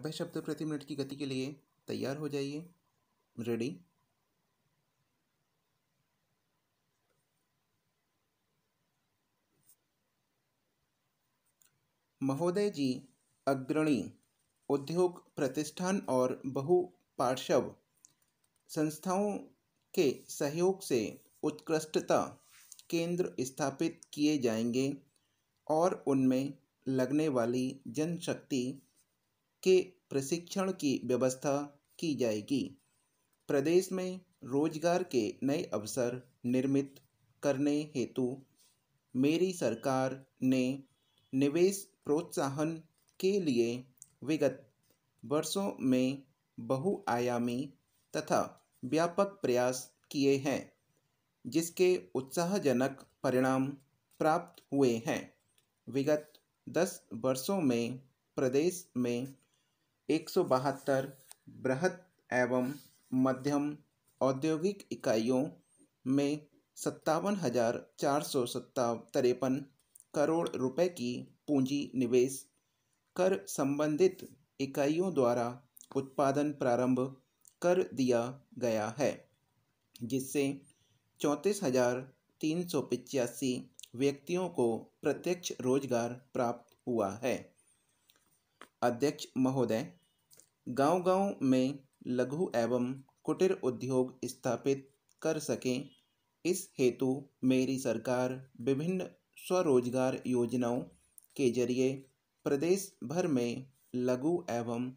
नब्बे शब्द प्रति मिनट की गति के लिए तैयार हो जाइए रेडी महोदय जी अग्रणी उद्योग प्रतिष्ठान और पार्श्व संस्थाओं के सहयोग से उत्कृष्टता केंद्र स्थापित किए जाएंगे और उनमें लगने वाली जनशक्ति के प्रशिक्षण की व्यवस्था की जाएगी प्रदेश में रोजगार के नए अवसर निर्मित करने हेतु मेरी सरकार ने निवेश प्रोत्साहन के लिए विगत वर्षों में बहुआयामी तथा व्यापक प्रयास किए हैं जिसके उत्साहजनक परिणाम प्राप्त हुए हैं विगत दस वर्षों में प्रदेश में एक सौ बहत्तर बृहत एवं मध्यम औद्योगिक इकाइयों में सत्तावन हज़ार चार सौ सत्ता तिरपन करोड़ रुपए की पूंजी निवेश कर संबंधित इकाइयों द्वारा उत्पादन प्रारंभ कर दिया गया है जिससे चौंतीस हज़ार तीन सौ पिचासी व्यक्तियों को प्रत्यक्ष रोजगार प्राप्त हुआ है अध्यक्ष महोदय गाँव गाँव में लघु एवं कुटीर उद्योग स्थापित कर सकें इस हेतु मेरी सरकार विभिन्न स्वरोजगार योजनाओं के जरिए प्रदेश भर में लघु एवं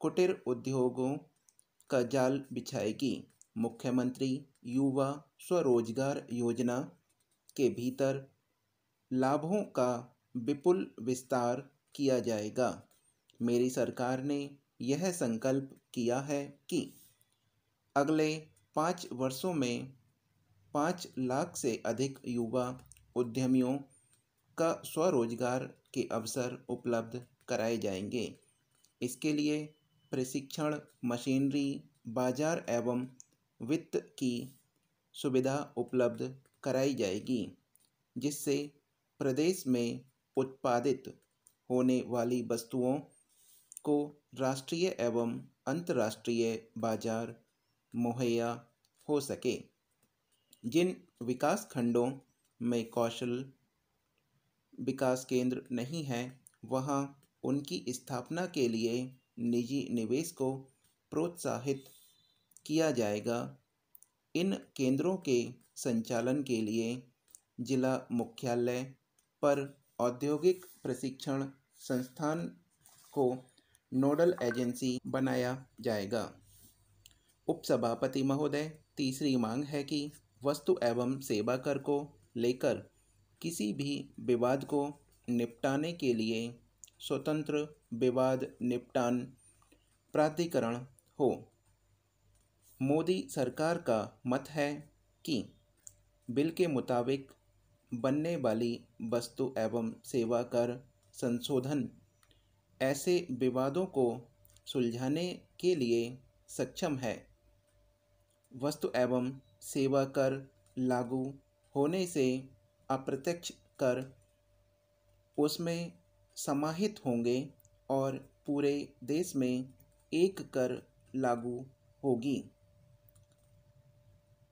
कुटीर उद्योगों का जाल बिछाएगी मुख्यमंत्री युवा स्वरोजगार योजना के भीतर लाभों का विपुल विस्तार किया जाएगा मेरी सरकार ने यह संकल्प किया है कि अगले पाँच वर्षों में पाँच लाख से अधिक युवा उद्यमियों का स्वरोजगार के अवसर उपलब्ध कराए जाएंगे इसके लिए प्रशिक्षण मशीनरी बाजार एवं वित्त की सुविधा उपलब्ध कराई जाएगी जिससे प्रदेश में उत्पादित होने वाली वस्तुओं को राष्ट्रीय एवं अंतर्राष्ट्रीय बाजार मुहैया हो सके जिन विकास खंडों में कौशल विकास केंद्र नहीं है वहाँ उनकी स्थापना के लिए निजी निवेश को प्रोत्साहित किया जाएगा इन केंद्रों के संचालन के लिए जिला मुख्यालय पर औद्योगिक प्रशिक्षण संस्थान को नोडल एजेंसी बनाया जाएगा उपसभापति महोदय तीसरी मांग है कि वस्तु एवं सेवा कर को लेकर किसी भी विवाद को निपटाने के लिए स्वतंत्र विवाद निपटान प्राधिकरण हो मोदी सरकार का मत है कि बिल के मुताबिक बनने वाली वस्तु एवं सेवा कर संशोधन ऐसे विवादों को सुलझाने के लिए सक्षम है वस्तु एवं सेवा कर लागू होने से अप्रत्यक्ष कर उसमें समाहित होंगे और पूरे देश में एक कर लागू होगी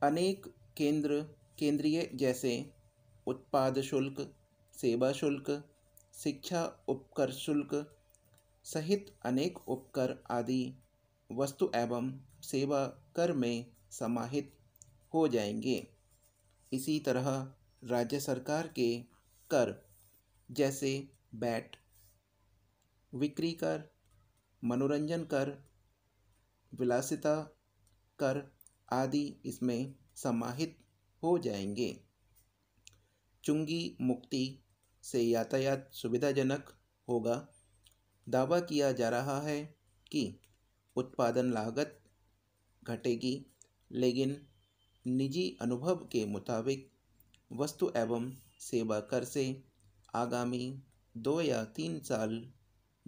अनेक केंद्र केंद्रीय जैसे उत्पाद शुल्क सेवा शुल्क शिक्षा उपकर शुल्क सहित अनेक उपकर आदि वस्तु एवं सेवा कर में समाहित हो जाएंगे इसी तरह राज्य सरकार के कर जैसे बैट विक्री कर मनोरंजन कर विलासिता कर आदि इसमें समाहित हो जाएंगे चुंगी मुक्ति से यातायात सुविधाजनक होगा दावा किया जा रहा है कि उत्पादन लागत घटेगी लेकिन निजी अनुभव के मुताबिक वस्तु एवं सेवा कर से आगामी दो या तीन साल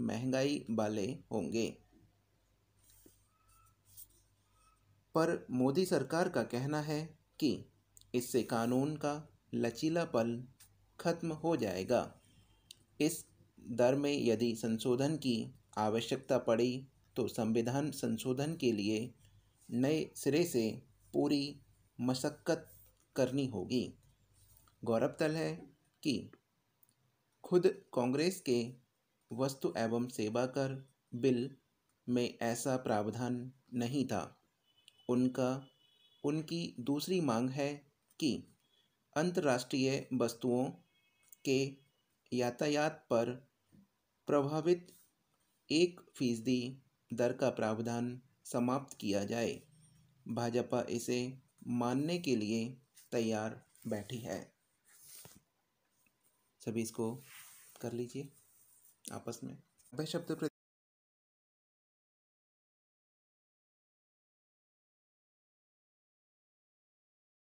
महंगाई वाले होंगे पर मोदी सरकार का कहना है कि इससे कानून का लचीलापन खत्म हो जाएगा इस दर में यदि संशोधन की आवश्यकता पड़ी तो संविधान संशोधन के लिए नए सिरे से पूरी मशक्क़त करनी होगी गौरवतल है कि खुद कांग्रेस के वस्तु एवं सेवा कर बिल में ऐसा प्रावधान नहीं था उनका उनकी दूसरी मांग है कि अंतर्राष्ट्रीय वस्तुओं के यातायात पर प्रभावित एक फीसदी दर का प्रावधान समाप्त किया जाए भाजपा इसे मानने के लिए तैयार बैठी है सभी इसको कर लीजिए आपस में शब्द